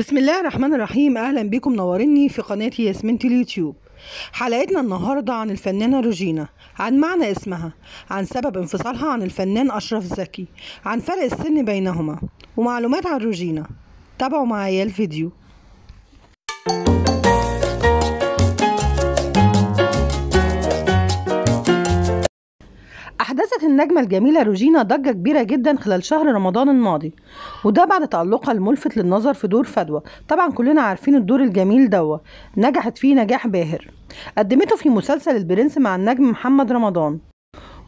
بسم الله الرحمن الرحيم اهلا بيكم منوريني في قناتي ياسمين اليوتيوب حلقتنا النهارده عن الفنانه روجينا عن معنى اسمها عن سبب انفصالها عن الفنان اشرف زكي عن فرق السن بينهما ومعلومات عن روجينا تابعوا معايا الفيديو النجمة الجميلة روجينا ضجة كبيرة جدا خلال شهر رمضان الماضي وده بعد تألقها الملفت للنظر في دور فدوى طبعا كلنا عارفين الدور الجميل دوا نجحت فيه نجاح باهر قدمته في مسلسل البرنس مع النجم محمد رمضان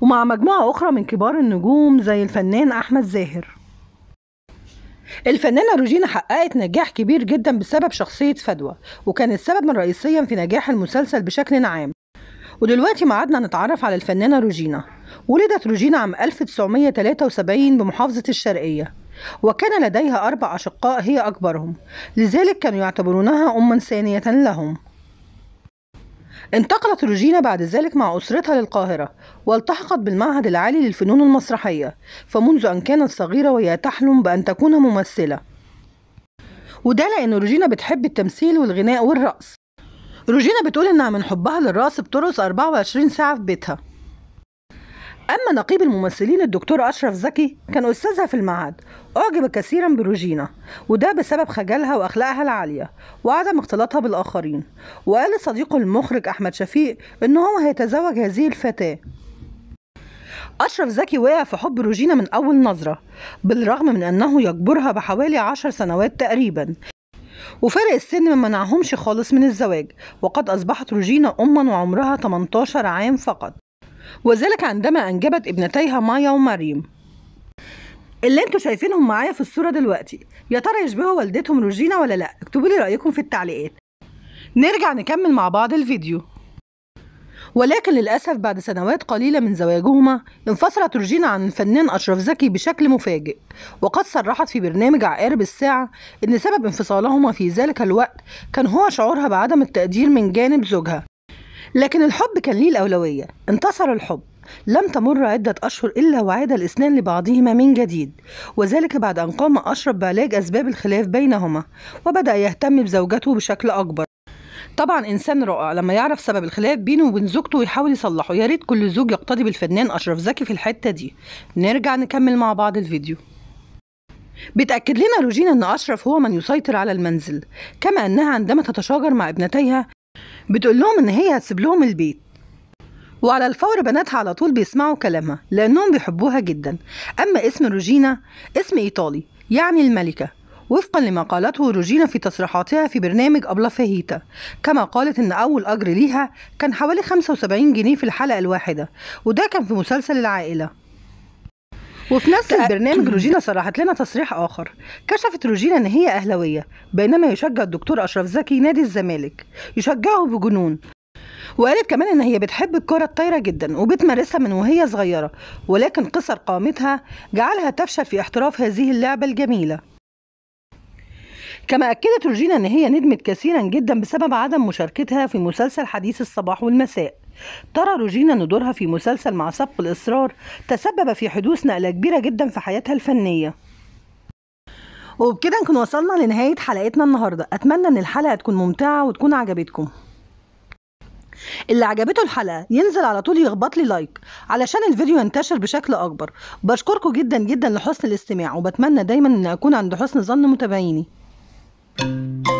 ومع مجموعة أخرى من كبار النجوم زي الفنان أحمد زاهر الفنانة روجينا حققت نجاح كبير جدا بسبب شخصية فدوى وكان السبب رئيسيا في نجاح المسلسل بشكل عام ودلوقتي معادنا نتعرف على الفنانة روجينا ولدت روجينا عام 1973 بمحافظة الشرقية وكان لديها أربع أشقاء هي أكبرهم لذلك كانوا يعتبرونها أما ثانية لهم انتقلت روجينا بعد ذلك مع أسرتها للقاهرة والتحقت بالمعهد العالي للفنون المسرحية فمنذ أن كانت صغيرة وهي تحلم بأن تكون ممثلة وده لأن روجينا بتحب التمثيل والغناء والرقص روجينا بتقول إنها من حبها للرقص بترقص 24 ساعة في بيتها أما نقيب الممثلين الدكتور أشرف زكي كان أستاذها في المعهد أعجب كثيرا بروجينا وده بسبب خجلها وأخلاقها العالية وعدم اختلاطها بالآخرين وقال صديقه المخرج أحمد شفيق إن هو هيتزوج هذه الفتاة أشرف زكي وقع في حب روجينا من أول نظرة بالرغم من أنه يجبرها بحوالي عشر سنوات تقريبا وفرق السن ما منعهمش خالص من الزواج وقد أصبحت روجينا أما وعمرها 18 عام فقط وذلك عندما أنجبت ابنتيها مايا ومريم اللي انتوا شايفينهم معايا في الصورة دلوقتي يا ترى يشبهوا والدتهم روجينا ولا لا اكتبوا لي رأيكم في التعليقات نرجع نكمل مع بعض الفيديو ولكن للأسف بعد سنوات قليلة من زواجهما انفصلت روجينا عن الفنان أشرف زكي بشكل مفاجئ وقد صرحت في برنامج عقارب الساعة إن سبب انفصالهما في ذلك الوقت كان هو شعورها بعدم التقدير من جانب زوجها لكن الحب كان ليه الأولوية انتصر الحب لم تمر عدة أشهر إلا وعاد الإثنان لبعضهما من جديد وذلك بعد أن قام أشرف بعلاج أسباب الخلاف بينهما وبدأ يهتم بزوجته بشكل أكبر طبعا انسان رائع لما يعرف سبب الخلاف بينه وبين زوجته ويحاول يصلحه يا ريت كل زوج يقتدي بالفنان اشرف زكي في الحته دي نرجع نكمل مع بعض الفيديو بتأكد لنا روجينا أن أشرف هو من يسيطر على المنزل كما أنها عندما تتشاجر مع ابنتيها بتقول لهم ان هي هتسيب لهم البيت وعلى الفور بناتها على طول بيسمعوا كلامها لانهم بيحبوها جدا اما اسم روجينا اسم ايطالي يعني الملكه وفقا لما قالته روجينا في تصريحاتها في برنامج أبلا فاهيتا كما قالت إن أول أجر ليها كان حوالي 75 جنيه في الحلقة الواحدة وده كان في مسلسل العائلة وفي نفس البرنامج روجينا صرحت لنا تصريح آخر كشفت روجينا إن هي أهلاوية بينما يشجع الدكتور أشرف زكي نادي الزمالك يشجعه بجنون وقالت كمان ان هي بتحب الكره الطايره جدا وبتمارسها من وهي صغيره ولكن قصر قامتها جعلها تفشل في احتراف هذه اللعبه الجميله كما أكدت روجينا أن هي ندمت كثيرا جدا بسبب عدم مشاركتها في مسلسل حديث الصباح والمساء ترى روجينا أن دورها في مسلسل مع سبق الإصرار تسبب في حدوث نقلة كبيرة جدا في حياتها الفنية وبكده نكون وصلنا لنهاية حلقتنا النهاردة أتمنى أن الحلقة تكون ممتعة وتكون عجبتكم اللي عجبته الحلقة ينزل على طول يخبط لي لايك علشان الفيديو ينتشر بشكل أكبر بشكركم جدا جدا لحسن الاستماع وبتمنى دايما أن أكون عند حسن ظن متابعيني